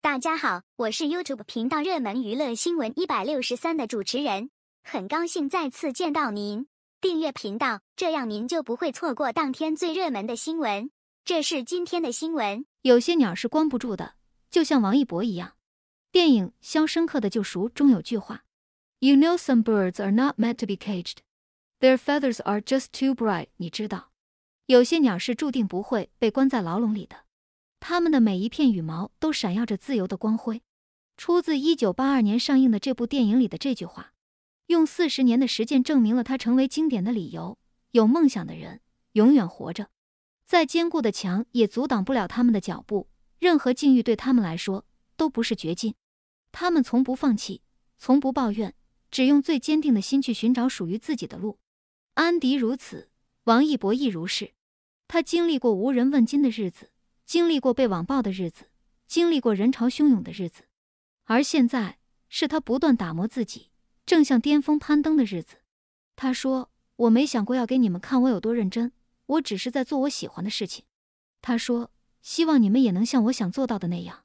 大家好，我是 YouTube 频道热门娱乐新闻一百六十三的主持人，很高兴再次见到您。订阅频道，这样您就不会错过当天最热门的新闻。这是今天的新闻。有些鸟是关不住的，就像王一博一样。电影《肖申克的救赎》中有句话：“You know some birds are not meant to be caged, their feathers are just too bright。”你知道，有些鸟是注定不会被关在牢笼里的。他们的每一片羽毛都闪耀着自由的光辉，出自一九八二年上映的这部电影里的这句话，用四十年的实践证明了它成为经典的理由。有梦想的人永远活着，再坚固的墙也阻挡不了他们的脚步，任何境遇对他们来说都不是绝境。他们从不放弃，从不抱怨，只用最坚定的心去寻找属于自己的路。安迪如此，王一博亦如是。他经历过无人问津的日子。经历过被网暴的日子，经历过人潮汹涌的日子，而现在是他不断打磨自己、正向巅峰攀登的日子。他说：“我没想过要给你们看我有多认真，我只是在做我喜欢的事情。”他说：“希望你们也能像我想做到的那样，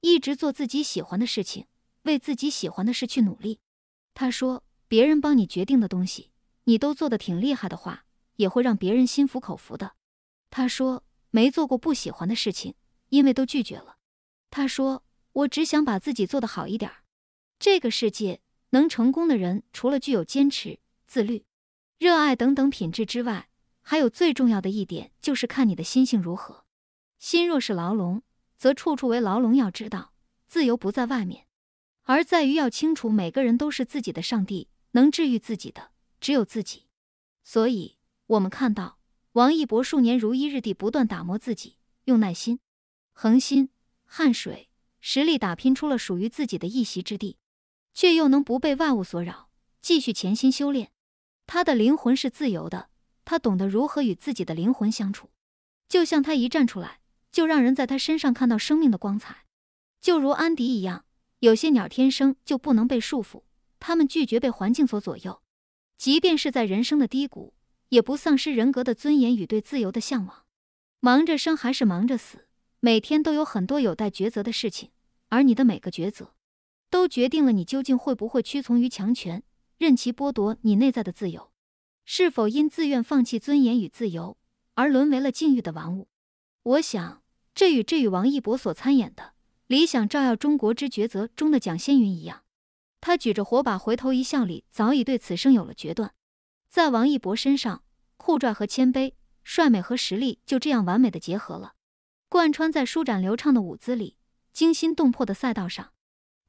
一直做自己喜欢的事情，为自己喜欢的事去努力。”他说：“别人帮你决定的东西，你都做得挺厉害的话，也会让别人心服口服的。”他说。没做过不喜欢的事情，因为都拒绝了。他说：“我只想把自己做得好一点。”这个世界能成功的人，除了具有坚持、自律、热爱等等品质之外，还有最重要的一点就是看你的心性如何。心若是牢笼，则处处为牢笼。要知道，自由不在外面，而在于要清楚，每个人都是自己的上帝，能治愈自己的只有自己。所以，我们看到。王一博数年如一日地不断打磨自己，用耐心、恒心、汗水、实力打拼出了属于自己的一席之地，却又能不被外物所扰，继续潜心修炼。他的灵魂是自由的，他懂得如何与自己的灵魂相处。就像他一站出来，就让人在他身上看到生命的光彩。就如安迪一样，有些鸟天生就不能被束缚，它们拒绝被环境所左右，即便是在人生的低谷。也不丧失人格的尊严与对自由的向往。忙着生还是忙着死？每天都有很多有待抉择的事情，而你的每个抉择，都决定了你究竟会不会屈从于强权，任其剥夺你内在的自由，是否因自愿放弃尊严与自由而沦为了禁欲的玩物。我想，这与这与王一博所参演的《理想照耀中国之抉择》中的蒋先云一样，他举着火把回头一笑里，早已对此生有了决断。在王一博身上，酷拽和谦卑，帅美和实力就这样完美的结合了，贯穿在舒展流畅的舞姿里，惊心动魄的赛道上，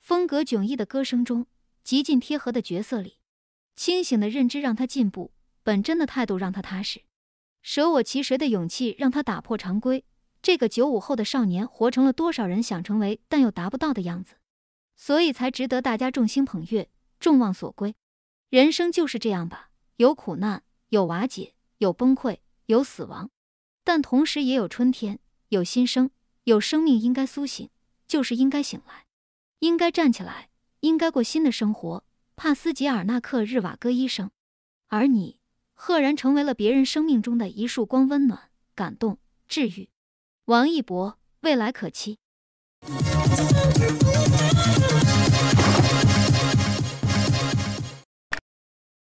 风格迥异的歌声中，极尽贴合的角色里，清醒的认知让他进步，本真的态度让他踏实，舍我其谁的勇气让他打破常规。这个九五后的少年，活成了多少人想成为但又达不到的样子，所以才值得大家众星捧月，众望所归。人生就是这样吧。有苦难，有瓦解，有崩溃，有死亡，但同时也有春天，有新生，有生命应该苏醒，就是应该醒来，应该站起来，应该过新的生活。帕斯吉尔纳克、日瓦戈医生，而你，赫然成为了别人生命中的一束光，温暖、感动、治愈。王一博，未来可期。